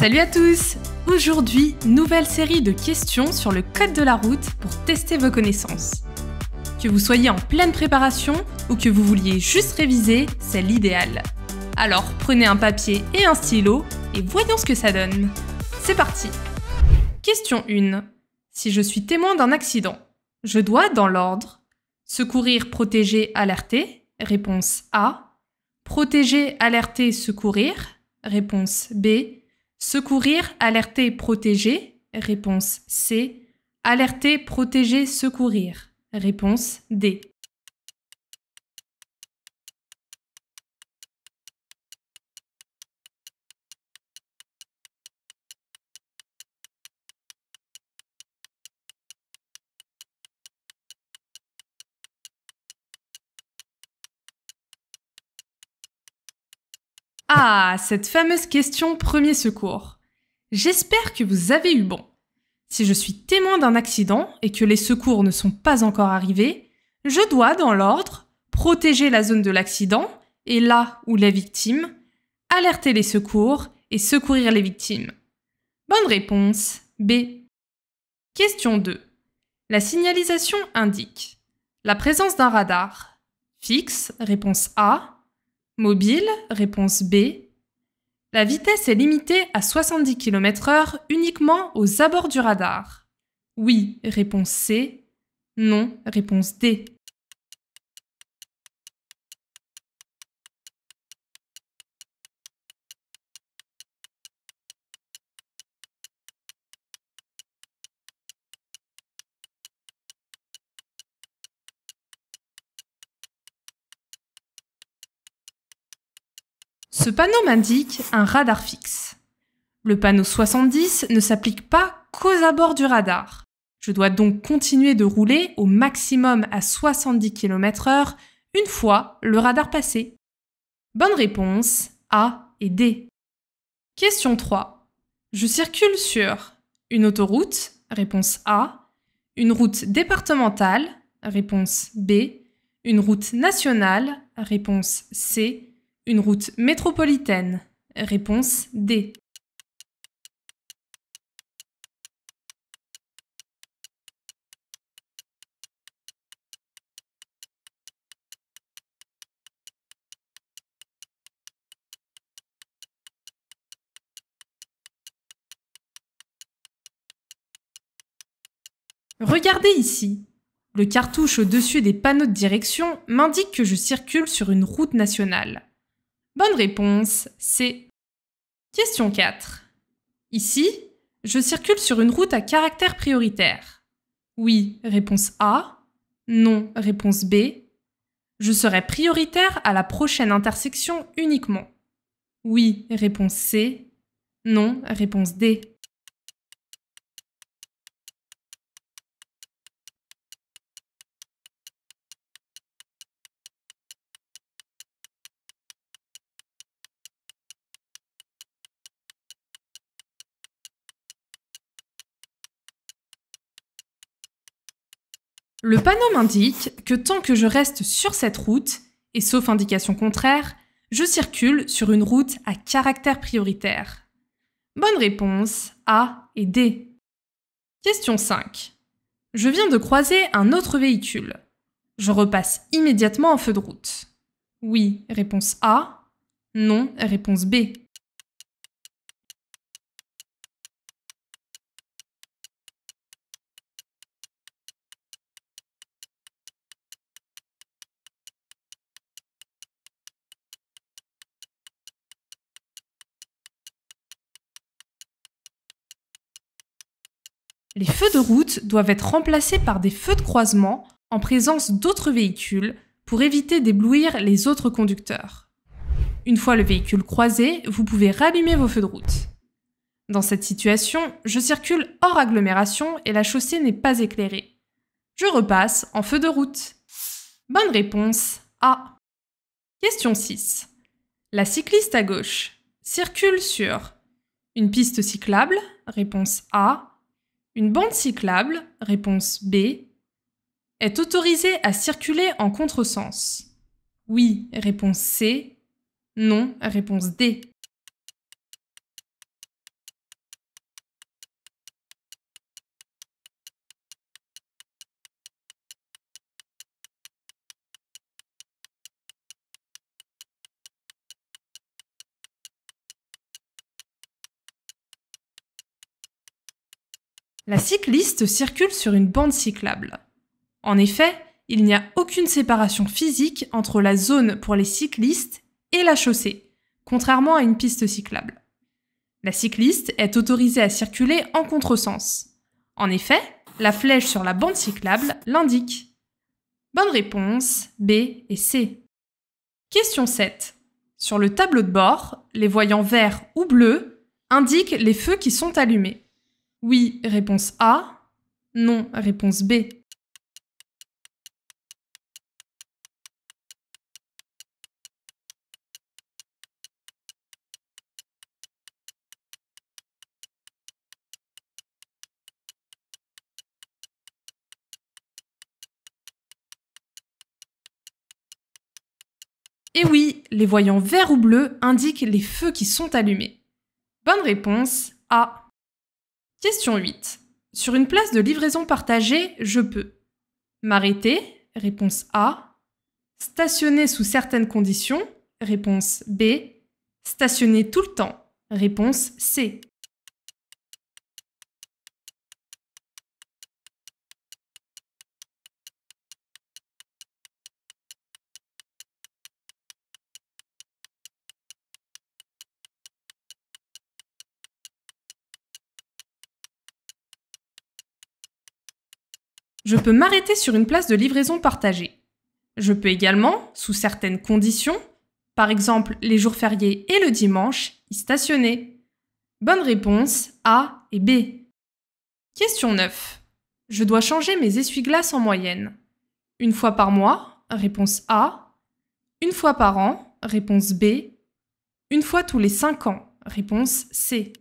Salut à tous Aujourd'hui, nouvelle série de questions sur le code de la route pour tester vos connaissances. Que vous soyez en pleine préparation ou que vous vouliez juste réviser, c'est l'idéal. Alors prenez un papier et un stylo et voyons ce que ça donne. C'est parti Question 1. Si je suis témoin d'un accident, je dois, dans l'ordre, secourir, protéger, alerter, réponse A. Protéger, alerter, secourir, réponse B Secourir, alerter, protéger. Réponse C. Alerter, protéger, secourir. Réponse D. Ah, cette fameuse question premier secours. J'espère que vous avez eu bon. Si je suis témoin d'un accident et que les secours ne sont pas encore arrivés, je dois, dans l'ordre, protéger la zone de l'accident et là où la victime, alerter les secours et secourir les victimes. Bonne réponse, B. Question 2. La signalisation indique la présence d'un radar. Fixe, réponse A. Mobile, réponse B. La vitesse est limitée à 70 km/h uniquement aux abords du radar. Oui, réponse C. Non, réponse D. Ce panneau m'indique un radar fixe. Le panneau 70 ne s'applique pas qu'aux abords du radar. Je dois donc continuer de rouler au maximum à 70 km/h une fois le radar passé. Bonne réponse A et D. Question 3. Je circule sur une autoroute, réponse A, une route départementale, réponse B, une route nationale, réponse C, une route métropolitaine. Réponse D. Regardez ici. Le cartouche au-dessus des panneaux de direction m'indique que je circule sur une route nationale. Bonne réponse, c'est... Question 4. Ici, je circule sur une route à caractère prioritaire. Oui, réponse A. Non, réponse B. Je serai prioritaire à la prochaine intersection uniquement. Oui, réponse C. Non, réponse D. Le panneau m'indique que tant que je reste sur cette route, et sauf indication contraire, je circule sur une route à caractère prioritaire. Bonne réponse A et D. Question 5. Je viens de croiser un autre véhicule. Je repasse immédiatement en feu de route. Oui, réponse A. Non, réponse B. les feux de route doivent être remplacés par des feux de croisement en présence d'autres véhicules pour éviter d'éblouir les autres conducteurs. Une fois le véhicule croisé, vous pouvez rallumer vos feux de route. Dans cette situation, je circule hors agglomération et la chaussée n'est pas éclairée. Je repasse en feu de route. Bonne réponse A. Question 6. La cycliste à gauche circule sur une piste cyclable, réponse A, une bande cyclable, réponse B, est autorisée à circuler en contresens. Oui, réponse C. Non, réponse D. La cycliste circule sur une bande cyclable. En effet, il n'y a aucune séparation physique entre la zone pour les cyclistes et la chaussée, contrairement à une piste cyclable. La cycliste est autorisée à circuler en contresens. En effet, la flèche sur la bande cyclable l'indique. Bonne réponse B et C. Question 7. Sur le tableau de bord, les voyants verts ou bleus indiquent les feux qui sont allumés. Oui, réponse A. Non, réponse B. Et eh oui, les voyants verts ou bleus indiquent les feux qui sont allumés. Bonne réponse A. Question 8. Sur une place de livraison partagée, je peux m'arrêter, réponse A, stationner sous certaines conditions, réponse B, stationner tout le temps, réponse C. je peux m'arrêter sur une place de livraison partagée. Je peux également, sous certaines conditions, par exemple les jours fériés et le dimanche, y stationner. Bonne réponse A et B. Question 9. Je dois changer mes essuie-glaces en moyenne. Une fois par mois, réponse A. Une fois par an, réponse B. Une fois tous les 5 ans, réponse C.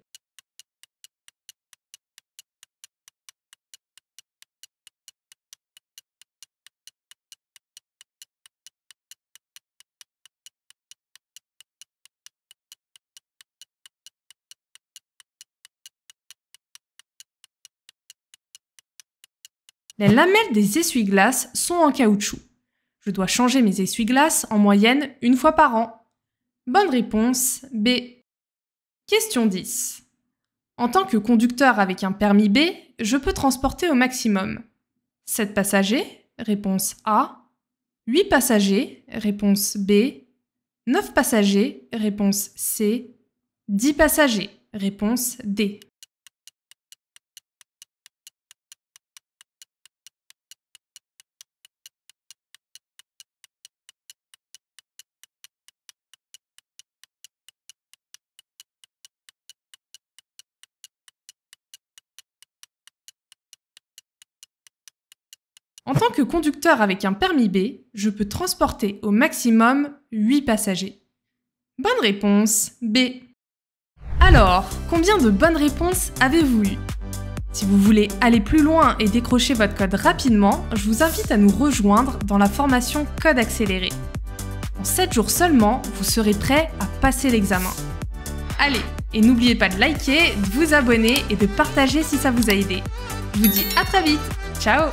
Les lamelles des essuie-glaces sont en caoutchouc. Je dois changer mes essuie-glaces en moyenne une fois par an. Bonne réponse B. Question 10. En tant que conducteur avec un permis B, je peux transporter au maximum 7 passagers, réponse A, 8 passagers, réponse B, 9 passagers, réponse C, 10 passagers, réponse D. En tant que conducteur avec un permis B, je peux transporter au maximum 8 passagers. Bonne réponse B. Alors, combien de bonnes réponses avez-vous eues Si vous voulez aller plus loin et décrocher votre code rapidement, je vous invite à nous rejoindre dans la formation Code accéléré. En 7 jours seulement, vous serez prêt à passer l'examen. Allez, et n'oubliez pas de liker, de vous abonner et de partager si ça vous a aidé. Je vous dis à très vite. Ciao